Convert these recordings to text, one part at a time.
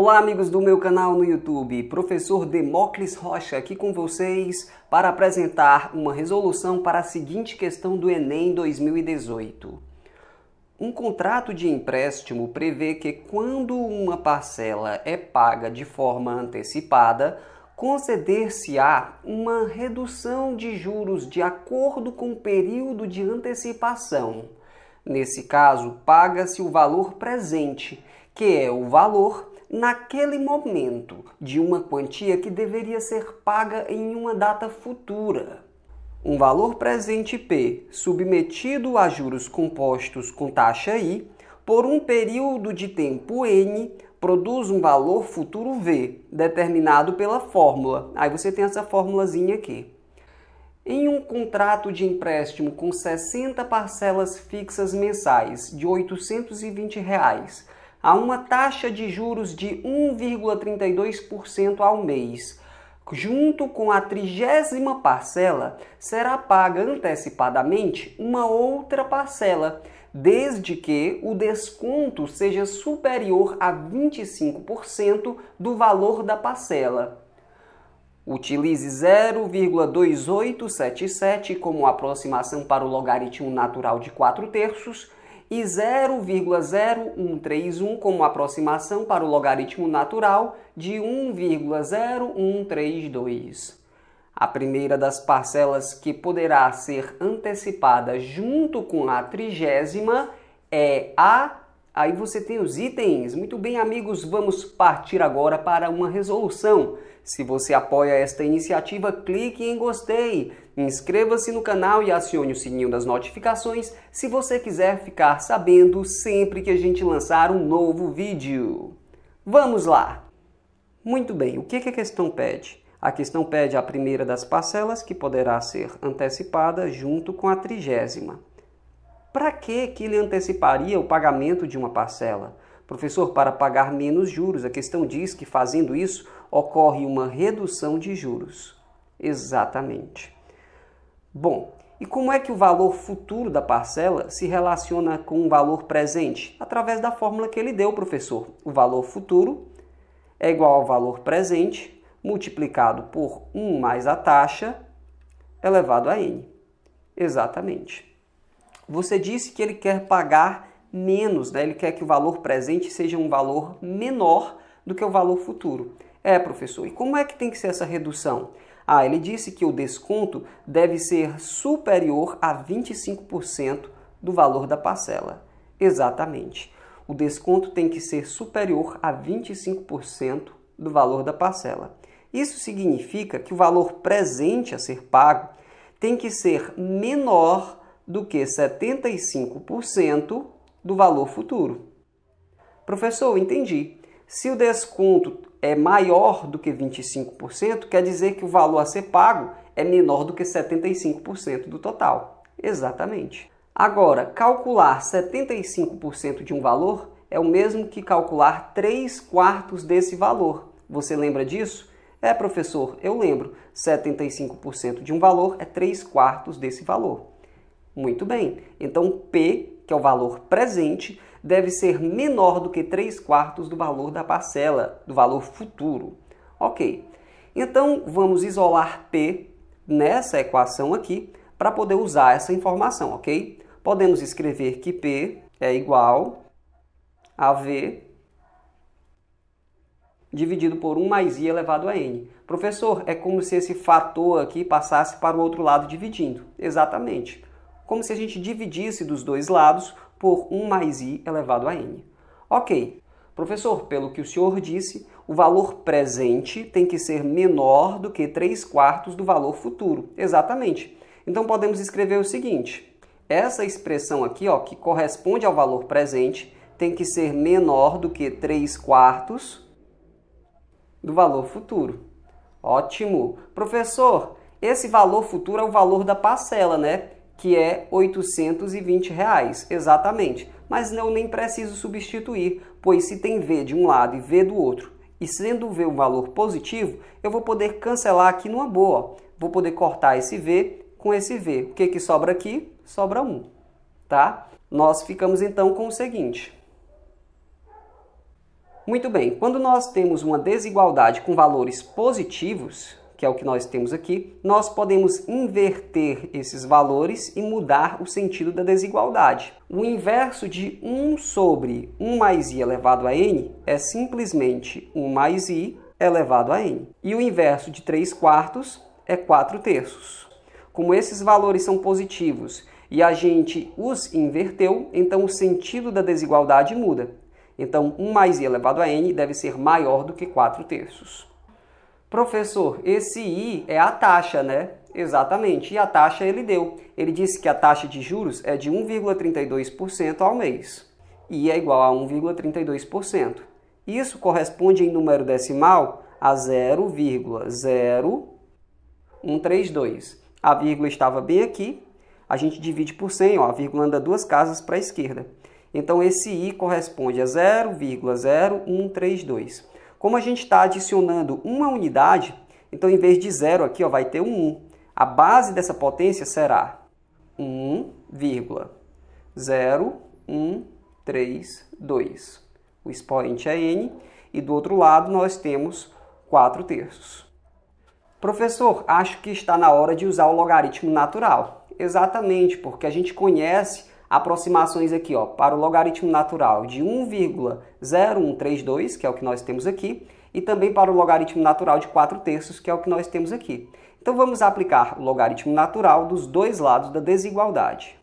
Olá, amigos do meu canal no YouTube, professor Demócles Rocha aqui com vocês para apresentar uma resolução para a seguinte questão do Enem 2018. Um contrato de empréstimo prevê que, quando uma parcela é paga de forma antecipada, conceder-se-á uma redução de juros de acordo com o período de antecipação. Nesse caso, paga-se o valor presente, que é o valor naquele momento de uma quantia que deveria ser paga em uma data futura. Um valor presente P submetido a juros compostos com taxa I por um período de tempo N produz um valor futuro V, determinado pela fórmula. Aí você tem essa formulazinha aqui. Em um contrato de empréstimo com 60 parcelas fixas mensais de R$ 820, reais, a uma taxa de juros de 1,32% ao mês, junto com a trigésima parcela, será paga antecipadamente uma outra parcela, desde que o desconto seja superior a 25% do valor da parcela. Utilize 0,2877 como aproximação para o logaritmo natural de 4 terços e 0,0131 como aproximação para o logaritmo natural de 1,0132. A primeira das parcelas que poderá ser antecipada junto com a trigésima é a. Aí você tem os itens. Muito bem, amigos, vamos partir agora para uma resolução. Se você apoia esta iniciativa, clique em gostei. Inscreva-se no canal e acione o sininho das notificações se você quiser ficar sabendo sempre que a gente lançar um novo vídeo. Vamos lá! Muito bem, o que, a questão pede? A questão pede a primeira das parcelas, que poderá ser antecipada junto com a trigésima. Para que, que ele anteciparia o pagamento de uma parcela? Professor, para pagar menos juros. A questão diz que fazendo isso ocorre uma redução de juros. Exatamente. Bom, e como é que o valor futuro da parcela se relaciona com o valor presente? Através da fórmula que ele deu, professor. O valor futuro é igual ao valor presente multiplicado por 1 mais a taxa elevado a n. Exatamente. Você disse que ele quer pagar menos, né? ele quer que o valor presente seja um valor menor do que o valor futuro. É, professor, e como é que tem que ser essa redução? Ah, ele disse que o desconto deve ser superior a 25% do valor da parcela. Exatamente. O desconto tem que ser superior a 25% do valor da parcela. Isso significa que o valor presente a ser pago tem que ser menor do que 75% do valor futuro. Professor, entendi. Se o desconto é maior do que 25%, quer dizer que o valor a ser pago é menor do que 75% do total. Exatamente. Agora, calcular 75% de um valor é o mesmo que calcular 3 quartos desse valor. Você lembra disso? É, professor, eu lembro. 75% de um valor é 3 quartos desse valor. Muito bem. Então, P, que é o valor presente, deve ser menor do que 3 quartos do valor da parcela, do valor futuro. Ok, então vamos isolar P nessa equação aqui para poder usar essa informação, ok? Podemos escrever que P é igual a V dividido por 1 mais i elevado a n. Professor, é como se esse fator aqui passasse para o outro lado dividindo. Exatamente como se a gente dividisse dos dois lados por 1 mais i elevado a n. Ok, professor, pelo que o senhor disse, o valor presente tem que ser menor do que 3 quartos do valor futuro. Exatamente. Então podemos escrever o seguinte: essa expressão aqui, ó, que corresponde ao valor presente, tem que ser menor do que 3 quartos do valor futuro. Ótimo! Professor, esse valor futuro é o valor da parcela, né? que é 820 reais, exatamente. Mas eu nem preciso substituir, pois se tem V de um lado e V do outro, e sendo V um valor positivo, eu vou poder cancelar aqui numa boa. Vou poder cortar esse V com esse V. O que, que sobra aqui? Sobra 1, tá? Nós ficamos então com o seguinte. Muito bem, quando nós temos uma desigualdade com valores positivos, que é o que nós temos aqui, nós podemos inverter esses valores e mudar o sentido da desigualdade. O inverso de 1 sobre 1 mais i elevado a n é simplesmente 1 mais i elevado a n. E o inverso de 3 quartos é 4 terços. Como esses valores são positivos e a gente os inverteu, então o sentido da desigualdade muda. Então, 1 mais i elevado a n deve ser maior do que 4 terços. Professor, esse I é a taxa, né? Exatamente, e a taxa ele deu. Ele disse que a taxa de juros é de 1,32% ao mês. I é igual a 1,32%. Isso corresponde em número decimal a 0,0132. A vírgula estava bem aqui. A gente divide por 100, ó, a vírgula anda duas casas para a esquerda. Então esse i corresponde a 0,0132. Como a gente está adicionando uma unidade, então em vez de zero aqui ó, vai ter um 1. A base dessa potência será 1,0132. O expoente é n e do outro lado nós temos 4 terços. Professor, acho que está na hora de usar o logaritmo natural. Exatamente, porque a gente conhece aproximações aqui ó, para o logaritmo natural de 1,0132, que é o que nós temos aqui, e também para o logaritmo natural de 4 terços, que é o que nós temos aqui. Então vamos aplicar o logaritmo natural dos dois lados da desigualdade.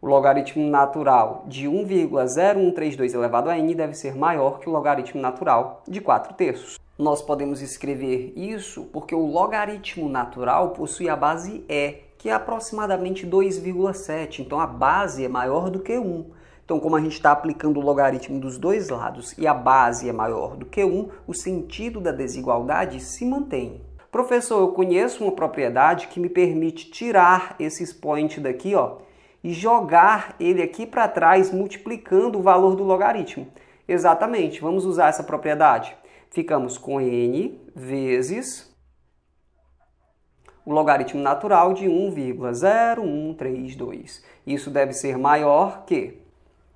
O logaritmo natural de 1,0132 elevado a n deve ser maior que o logaritmo natural de 4 terços. Nós podemos escrever isso porque o logaritmo natural possui a base e, que é aproximadamente 2,7. Então a base é maior do que 1. Então, como a gente está aplicando o logaritmo dos dois lados e a base é maior do que 1, o sentido da desigualdade se mantém. Professor, eu conheço uma propriedade que me permite tirar esse expoente daqui ó, e jogar ele aqui para trás, multiplicando o valor do logaritmo. Exatamente, vamos usar essa propriedade. Ficamos com n vezes o logaritmo natural de 1,0132. Isso deve ser maior que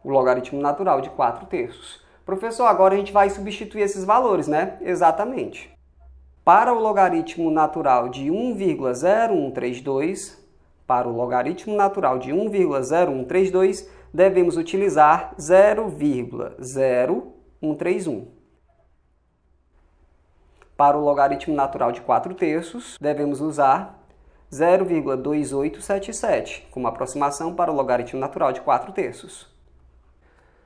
o logaritmo natural de 4 terços. Professor, agora a gente vai substituir esses valores, né? Exatamente. Para o logaritmo natural de 1,0132, para o logaritmo natural de 1,0132, devemos utilizar 0,0131. Para o logaritmo natural de 4 terços, devemos usar 0,2877 como aproximação para o logaritmo natural de 4 terços.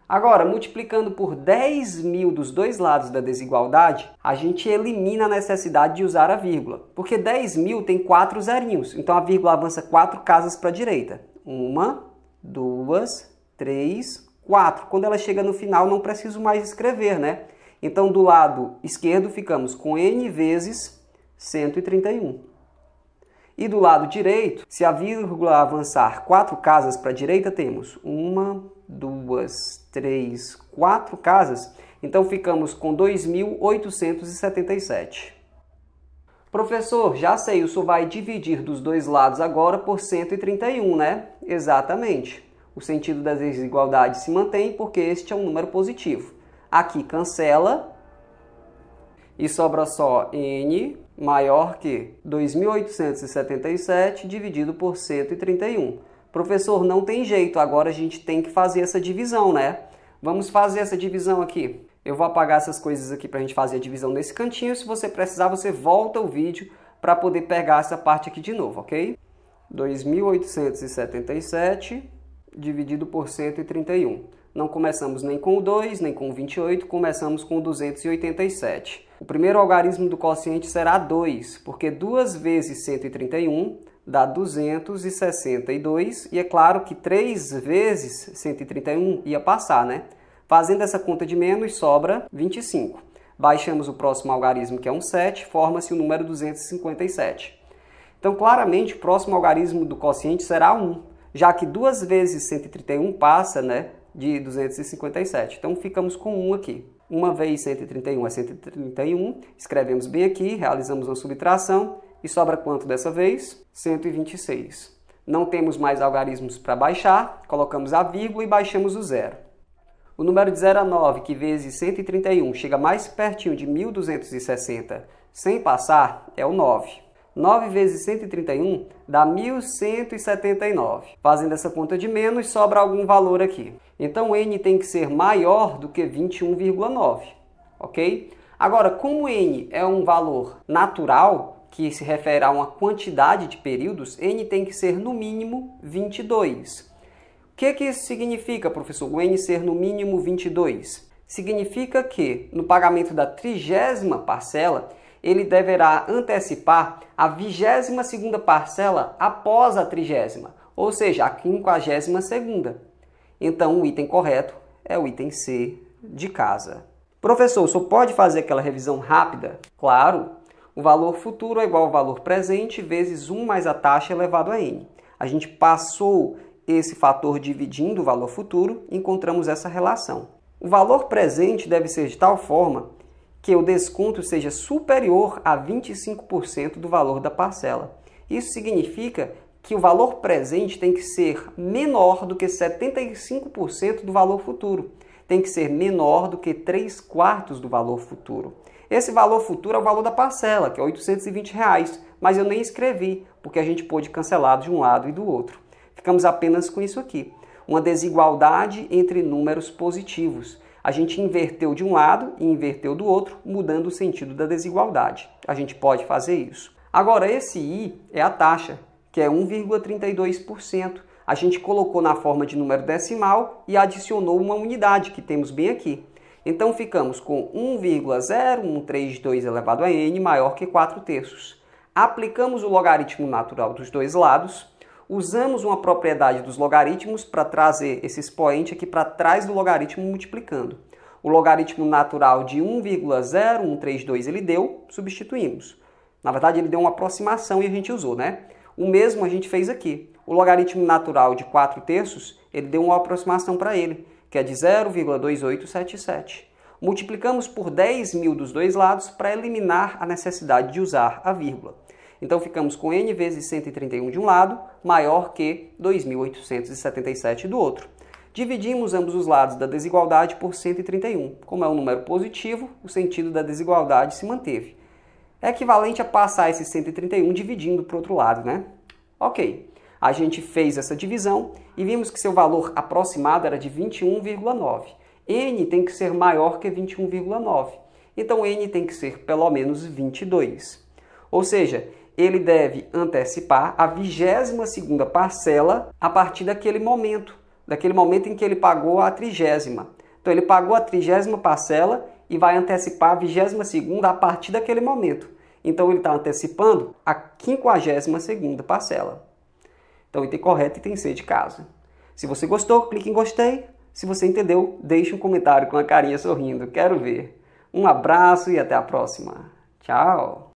Agora, multiplicando por 10 mil dos dois lados da desigualdade, a gente elimina a necessidade de usar a vírgula, porque 10 mil tem 4 zerinhos, então a vírgula avança 4 casas para a direita. Uma, duas, três, quatro. Quando ela chega no final, não preciso mais escrever, né? Então, do lado esquerdo, ficamos com n vezes 131. E do lado direito, se a vírgula avançar quatro casas para a direita, temos uma, duas, três, quatro casas. Então, ficamos com 2.877. Professor, já sei, o senhor vai dividir dos dois lados agora por 131, né? Exatamente. O sentido da desigualdade se mantém porque este é um número positivo. Aqui cancela e sobra só n maior que 2.877 dividido por 131. Professor, não tem jeito, agora a gente tem que fazer essa divisão, né? Vamos fazer essa divisão aqui. Eu vou apagar essas coisas aqui para a gente fazer a divisão nesse cantinho. Se você precisar, você volta o vídeo para poder pegar essa parte aqui de novo, ok? 2.877 dividido por 131 não começamos nem com o 2, nem com o 28, começamos com o 287. O primeiro algarismo do quociente será 2, porque 2 vezes 131 dá 262, e é claro que 3 vezes 131 ia passar, né? Fazendo essa conta de menos, sobra 25. Baixamos o próximo algarismo, que é um 7, forma-se o número 257. Então, claramente, o próximo algarismo do quociente será 1, já que 2 vezes 131 passa, né? de 257. Então ficamos com 1 aqui. Uma vez 131 é 131, escrevemos bem aqui, realizamos uma subtração e sobra quanto dessa vez? 126. Não temos mais algarismos para baixar, colocamos a vírgula e baixamos o zero. O número de 0 a 9, que vezes 131 chega mais pertinho de 1260 sem passar, é o 9. 9 vezes 131 dá 1.179. Fazendo essa conta de menos, sobra algum valor aqui. Então, n tem que ser maior do que 21,9, ok? Agora, como n é um valor natural, que se refere a uma quantidade de períodos, n tem que ser no mínimo 22. O que, que isso significa, professor, o n ser no mínimo 22? Significa que, no pagamento da trigésima parcela, ele deverá antecipar a 22 segunda parcela após a trigésima, ou seja, a 52 segunda. Então, o item correto é o item C de casa. Professor, só pode fazer aquela revisão rápida? Claro! O valor futuro é igual ao valor presente vezes 1 mais a taxa elevado a n. A gente passou esse fator dividindo o valor futuro, encontramos essa relação. O valor presente deve ser de tal forma que o desconto seja superior a 25% do valor da parcela. Isso significa que o valor presente tem que ser menor do que 75% do valor futuro. Tem que ser menor do que 3 quartos do valor futuro. Esse valor futuro é o valor da parcela, que é R$ 820, reais, mas eu nem escrevi, porque a gente pôde cancelar de um lado e do outro. Ficamos apenas com isso aqui. Uma desigualdade entre números positivos a gente inverteu de um lado e inverteu do outro, mudando o sentido da desigualdade. A gente pode fazer isso. Agora, esse I é a taxa, que é 1,32%. A gente colocou na forma de número decimal e adicionou uma unidade que temos bem aqui. Então ficamos com 1,0132 elevado a n maior que 4 terços. Aplicamos o logaritmo natural dos dois lados usamos uma propriedade dos logaritmos para trazer esse expoente aqui para trás do logaritmo multiplicando. O logaritmo natural de 1,0132 ele deu, substituímos. Na verdade, ele deu uma aproximação e a gente usou, né? O mesmo a gente fez aqui. O logaritmo natural de 4 terços, ele deu uma aproximação para ele, que é de 0,2877. Multiplicamos por 10 mil dos dois lados para eliminar a necessidade de usar a vírgula. Então ficamos com n vezes 131 de um lado, maior que 2.877 do outro. Dividimos ambos os lados da desigualdade por 131. Como é um número positivo, o sentido da desigualdade se manteve. É equivalente a passar esse 131 dividindo para o outro lado, né? Ok. A gente fez essa divisão e vimos que seu valor aproximado era de 21,9. n tem que ser maior que 21,9. Então n tem que ser pelo menos 22. Ou seja, ele deve antecipar a 22ª parcela a partir daquele momento, daquele momento em que ele pagou a trigésima. Então ele pagou a trigésima parcela e vai antecipar a 22ª a partir daquele momento. Então ele está antecipando a 52ª parcela. Então item correto, item C de casa. Se você gostou, clique em gostei. Se você entendeu, deixe um comentário com a carinha sorrindo. Quero ver. Um abraço e até a próxima. Tchau!